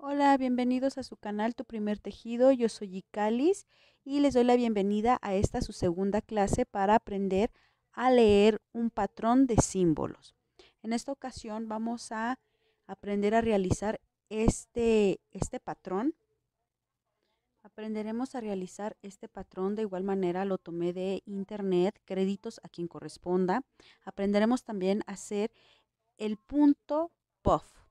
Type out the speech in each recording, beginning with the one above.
Hola, bienvenidos a su canal Tu Primer Tejido. Yo soy Icalis y les doy la bienvenida a esta su segunda clase para aprender a leer un patrón de símbolos. En esta ocasión vamos a aprender a realizar este, este patrón. Aprenderemos a realizar este patrón de igual manera lo tomé de internet, créditos a quien corresponda. Aprenderemos también a hacer el punto puff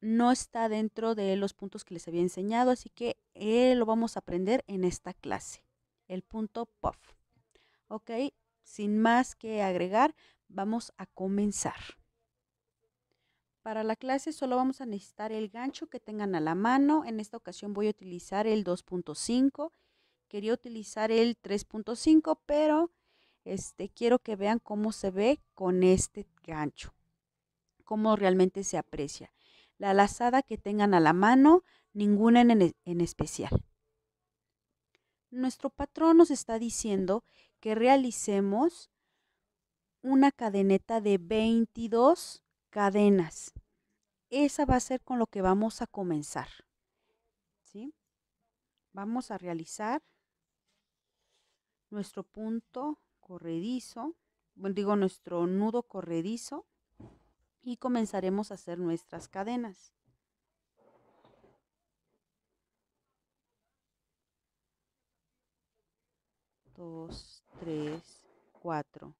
no está dentro de los puntos que les había enseñado, así que eh, lo vamos a aprender en esta clase, el punto puff. Ok, sin más que agregar, vamos a comenzar. Para la clase solo vamos a necesitar el gancho que tengan a la mano. En esta ocasión voy a utilizar el 2.5. Quería utilizar el 3.5, pero este, quiero que vean cómo se ve con este gancho, cómo realmente se aprecia la lazada que tengan a la mano, ninguna e-, en, especial. Nuestro patrón nos está diciendo que realicemos una cadeneta de 22 cadenas. Esa va a ser con lo que vamos a comenzar. ¿sí? Vamos a realizar nuestro punto corredizo, digo nuestro nudo corredizo. Y comenzaremos a hacer nuestras cadenas: 2, 3, 4,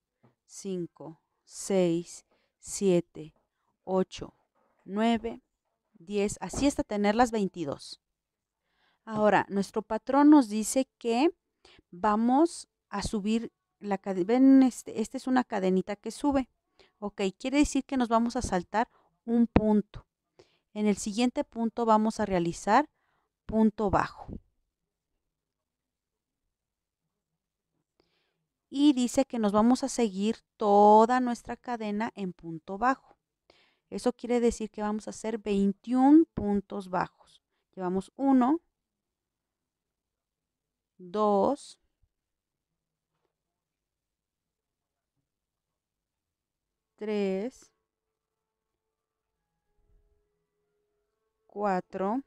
5, 6, 7, 8, 9, 10. Así hasta tener las 22. Ahora, nuestro patrón nos dice que vamos a subir la cadena. Ven, este, esta es una cadenita que sube. Ok, quiere decir que nos vamos a saltar un punto. En el siguiente punto vamos a realizar punto bajo. Y dice que nos vamos a seguir toda nuestra cadena en punto bajo. Eso quiere decir que vamos a hacer 21 puntos bajos. Llevamos 1, 2, 3, 4,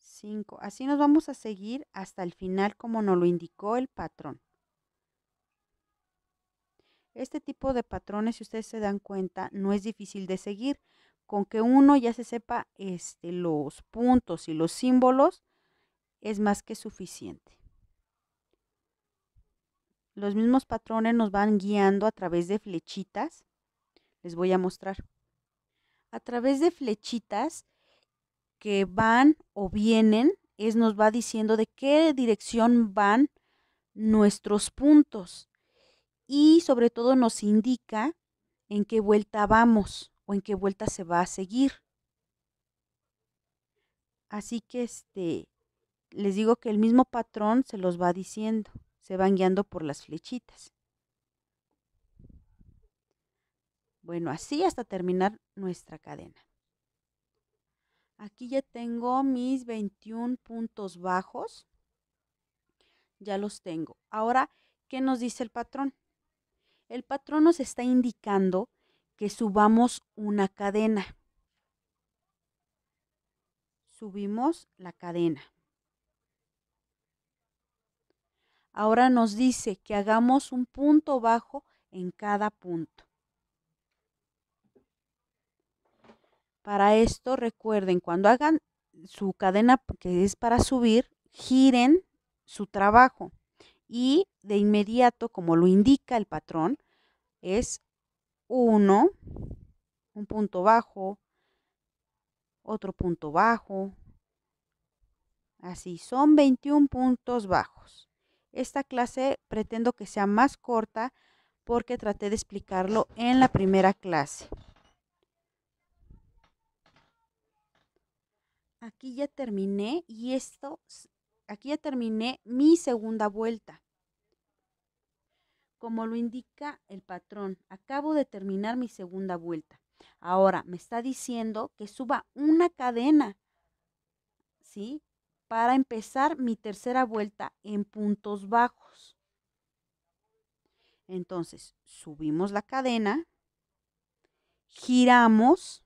5. Así nos vamos a seguir hasta el final como nos lo indicó el patrón. Este tipo de patrones, si ustedes se dan cuenta, no es difícil de seguir. Con que uno ya se sepa este, los puntos y los símbolos, es más que suficiente. Los mismos patrones nos van guiando a través de flechitas. Les voy a mostrar. A través de flechitas que van o vienen, es nos va diciendo de qué dirección van nuestros puntos y sobre todo nos indica en qué vuelta vamos o en qué vuelta se va a seguir. Así que este les digo que el mismo patrón se los va diciendo se van guiando por las flechitas. Bueno, así hasta terminar nuestra cadena. Aquí ya tengo mis 21 puntos bajos. Ya los tengo. Ahora, ¿qué nos dice el patrón? El patrón nos está indicando que subamos una cadena. Subimos la cadena. ahora nos dice que hagamos un punto bajo en cada punto. Para esto recuerden, cuando hagan su cadena que es para subir, giren su trabajo y de inmediato, como lo indica el patrón, es uno, un punto bajo, otro punto bajo, así, son 21 puntos bajos. Esta clase pretendo que sea más corta porque traté de explicarlo en la primera clase. Aquí ya terminé y esto, aquí ya terminé mi segunda vuelta. Como lo indica el patrón, acabo de terminar mi segunda vuelta. Ahora me está diciendo que suba una cadena, ¿sí? para empezar mi tercera vuelta en puntos bajos. Entonces, subimos la cadena, giramos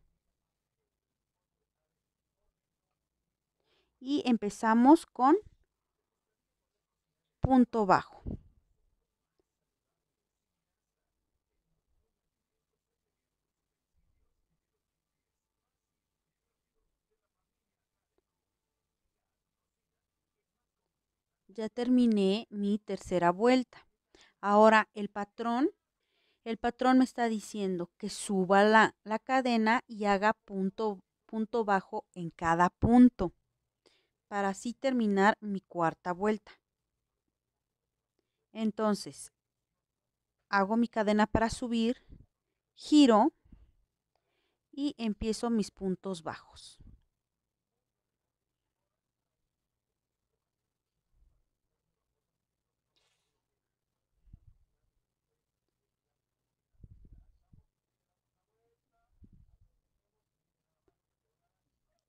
y empezamos con punto bajo. ya terminé mi tercera vuelta. Ahora el patrón, el patrón me está diciendo que suba la, la cadena y haga punto, punto bajo en cada punto para así terminar mi cuarta vuelta. Entonces, hago mi cadena para subir, giro y empiezo mis puntos bajos.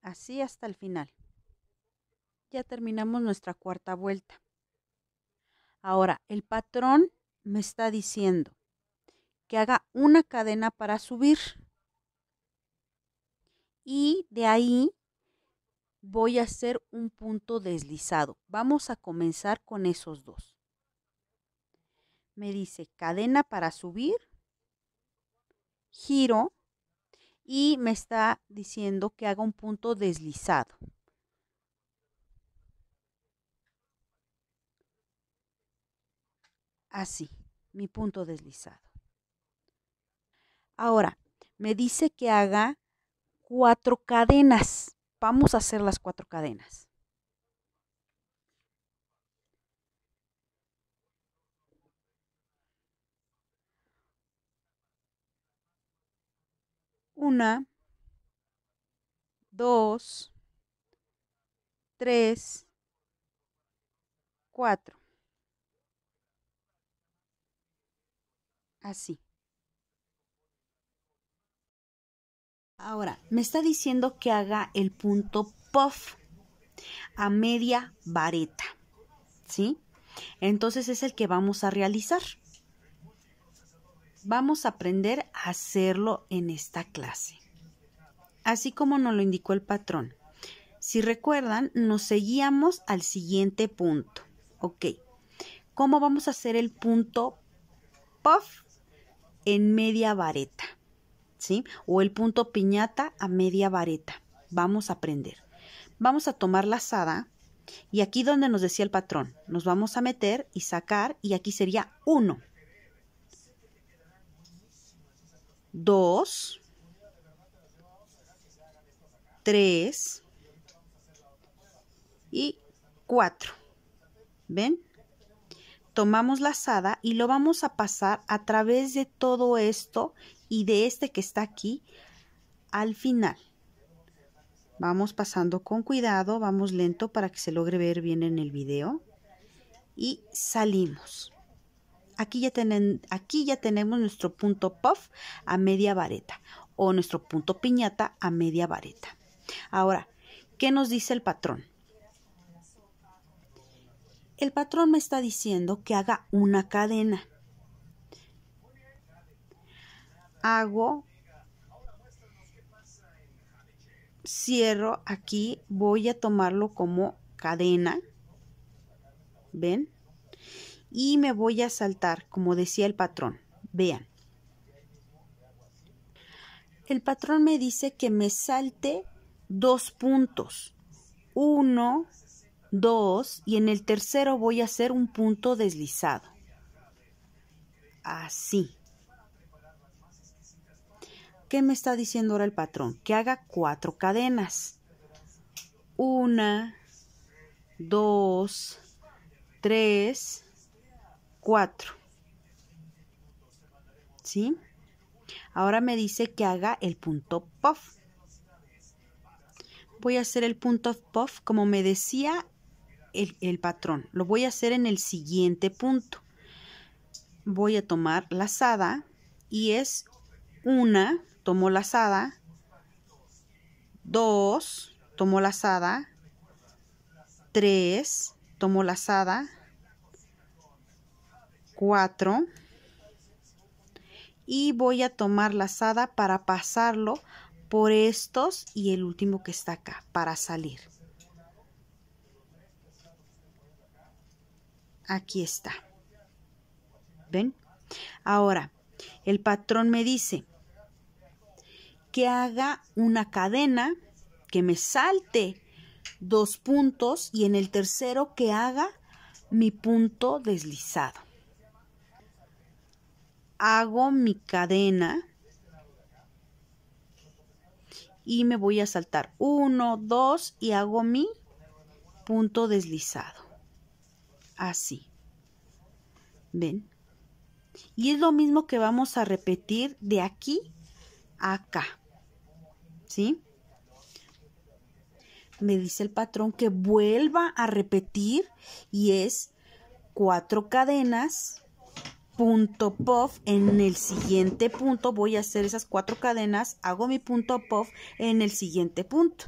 así hasta el final. Ya terminamos nuestra cuarta vuelta. Ahora, el patrón me está diciendo que haga una cadena para subir. Y de ahí voy a hacer un punto deslizado. Vamos a comenzar con esos dos. Me dice cadena para subir, giro y me está diciendo que haga un punto deslizado. Así, mi punto deslizado. Ahora, me dice que haga cuatro cadenas. Vamos a hacer las cuatro cadenas. Una, dos, tres, cuatro. Así. Ahora, me está diciendo que haga el punto puff a media vareta. ¿Sí? Entonces es el que vamos a realizar. Vamos a aprender a hacerlo en esta clase. Así como nos lo indicó el patrón. Si recuerdan, nos seguíamos al siguiente punto. Ok. ¿Cómo vamos a hacer el punto puff en media vareta? ¿Sí? O el punto piñata a media vareta. Vamos a aprender. Vamos a tomar la asada y aquí donde nos decía el patrón, nos vamos a meter y sacar y aquí sería 1. 2, 3 y 4. ¿Ven? Tomamos la asada y lo vamos a pasar a través de todo esto y de este que está aquí al final. Vamos pasando con cuidado, vamos lento para que se logre ver bien en el video. Y salimos. Aquí ya, aquí ya tenemos nuestro punto puff a media vareta o nuestro punto piñata a media vareta. Ahora, ¿qué nos dice el patrón? El patrón me está diciendo que haga una cadena. Hago, cierro aquí, voy a tomarlo como cadena. ¿Ven? y me voy a saltar, como decía el patrón. Vean. El patrón me dice que me salte dos puntos. Uno, dos, y en el tercero voy a hacer un punto deslizado. Así. ¿Qué me está diciendo ahora el patrón? Que haga cuatro cadenas. Una, dos, tres, 4. ¿Sí? Ahora me dice que haga el punto puff. Voy a hacer el punto puff como me decía el, patrón. Lo voy a hacer en el siguiente punto. Voy a tomar lazada y es una, tomo lazada, dos, tomo lazada, tres, tomo lazada, 4 y voy a tomar la lazada para pasarlo por estos y el último que está acá para salir. Aquí está. ¿Ven? Ahora, el patrón me dice que haga una cadena, que me salte dos puntos y en el tercero que haga mi punto deslizado hago mi cadena y me voy a saltar 1, 2 y hago mi punto deslizado. Así. ¿Ven? Y es lo mismo que vamos a repetir de aquí a acá. ¿Sí? Me dice el patrón que vuelva a repetir y es cuatro cadenas punto puff en el siguiente punto voy a hacer esas cuatro cadenas hago mi punto puff en el siguiente punto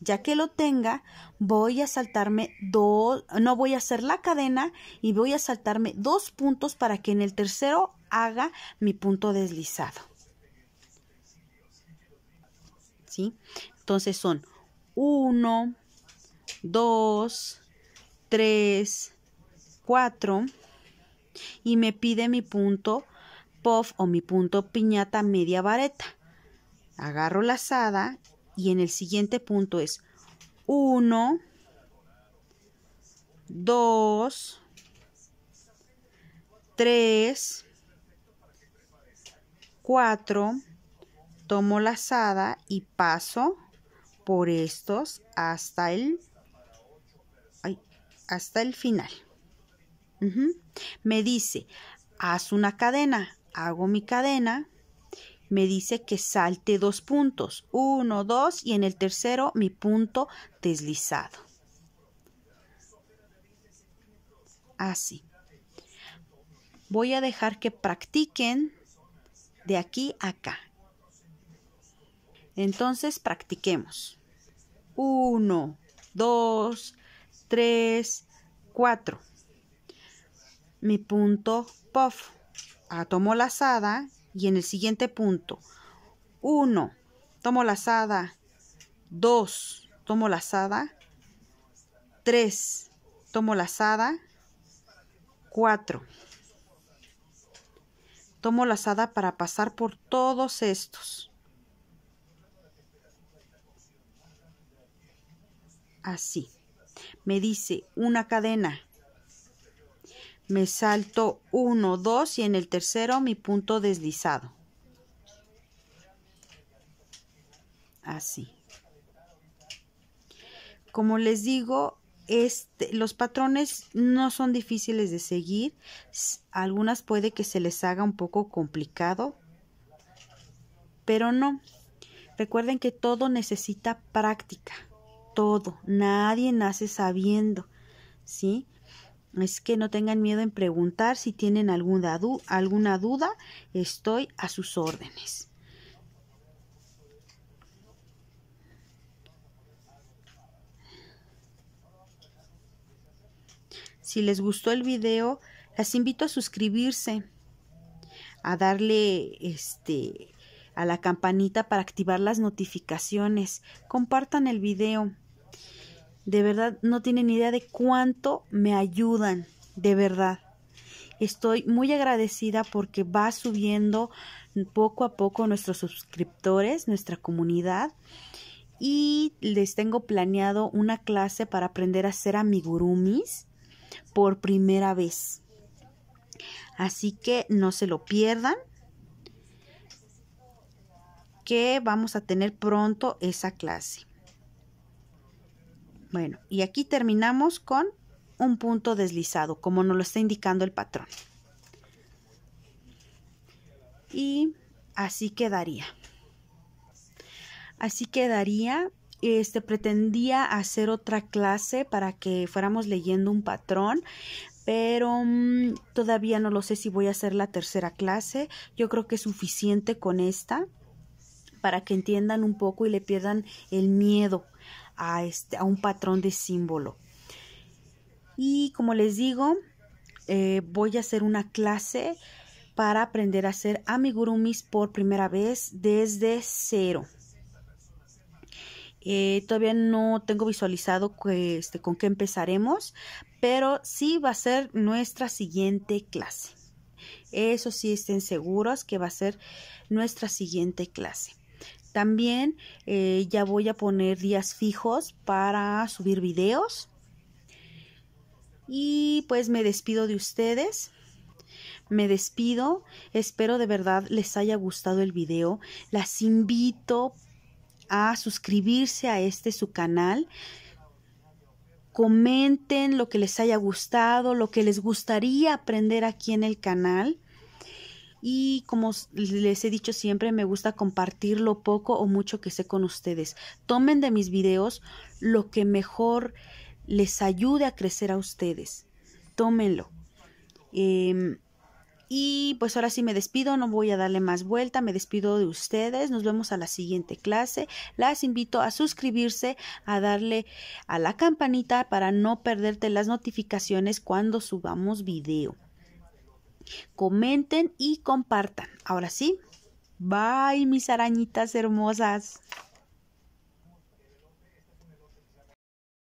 ya que lo tenga voy a saltarme dos no voy a hacer la cadena y voy a saltarme dos puntos para que en el tercero haga mi punto deslizado ¿sí? entonces son 1 2 3 4 y me pide mi punto puff o mi punto piñata media vareta. Agarro la asada y en el siguiente punto es 1, 2, 3, 4. Tomo la asada y paso por estos hasta el, hasta el final. Me dice, haz una cadena, hago mi cadena, me dice que salte dos puntos, uno, dos, y en el tercero mi punto deslizado. Así. Voy a dejar que practiquen de aquí a acá. Entonces practiquemos. Uno, dos, tres, cuatro mi punto ah, tomo la lazada, y en el siguiente punto, 1, tomo lazada, 2, tomo lazada, 3, tomo lazada, 4. Tomo lazada para pasar por todos estos. Así. Me dice una cadena me salto 1, 2 y en el tercero mi punto deslizado. Así. Como les digo, este, los patrones no son difíciles de seguir. Algunas puede que se les haga un poco complicado, pero no. Recuerden que todo necesita práctica. Todo. Nadie nace sabiendo. ¿Sí? es que no tengan miedo en preguntar si tienen alguna, alguna duda, estoy a sus órdenes. Si les gustó el video, les invito a suscribirse, a darle este, a la campanita para activar las notificaciones. Compartan el video. De verdad, no tienen idea de cuánto me ayudan, de verdad. Estoy muy agradecida porque va subiendo poco a poco nuestros suscriptores, nuestra comunidad. Y les tengo planeado una clase para aprender a hacer amigurumis por primera vez. Así que no se lo pierdan que vamos a tener pronto esa clase. Bueno, y aquí terminamos con un punto deslizado, como nos lo está indicando el patrón. Y así quedaría. Así quedaría. Este pretendía hacer otra clase para que fuéramos leyendo un patrón, pero mm, todavía no lo sé si voy a hacer la tercera clase. Yo creo que es suficiente con esta para que entiendan un poco y le pierdan el miedo a, este, a un patrón de símbolo. Y como les digo, eh, voy a hacer una clase para aprender a hacer amigurumis por primera vez desde cero. Eh, todavía no tengo visualizado este, con qué empezaremos, pero sí va a ser nuestra siguiente clase. Eso sí, estén seguros que va a ser nuestra siguiente clase. También eh, ya voy a poner días fijos para subir videos. Y pues me despido de ustedes. Me despido. Espero de verdad les haya gustado el video. Las invito a suscribirse a este su canal. Comenten lo que les haya gustado, lo que les gustaría aprender aquí en el canal y como les he dicho siempre me gusta compartir lo poco o mucho que sé con ustedes. Tomen de mis videos lo que mejor les ayude a crecer a ustedes. Tómenlo. Em, y pues ahora sí me despido, no voy a darle más vuelta, me despido de ustedes, nos vemos a la siguiente clase. Las invito a suscribirse, a darle a la campanita para no perderte las notificaciones cuando subamos video. Comenten y compartan. Ahora sí, bye mis arañitas hermosas.